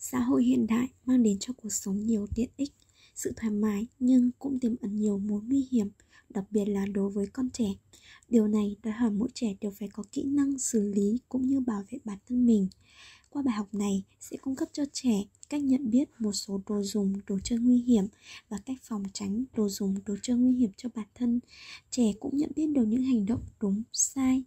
xã hội hiện đại mang đến cho cuộc sống nhiều tiện ích sự thoải mái nhưng cũng tiềm ẩn nhiều mối nguy hiểm đặc biệt là đối với con trẻ điều này đòi hỏi mỗi trẻ đều phải có kỹ năng xử lý cũng như bảo vệ bản thân mình qua bài học này sẽ cung cấp cho trẻ cách nhận biết một số đồ dùng đồ chơi nguy hiểm và cách phòng tránh đồ dùng đồ chơi nguy hiểm cho bản thân trẻ cũng nhận biết được những hành động đúng sai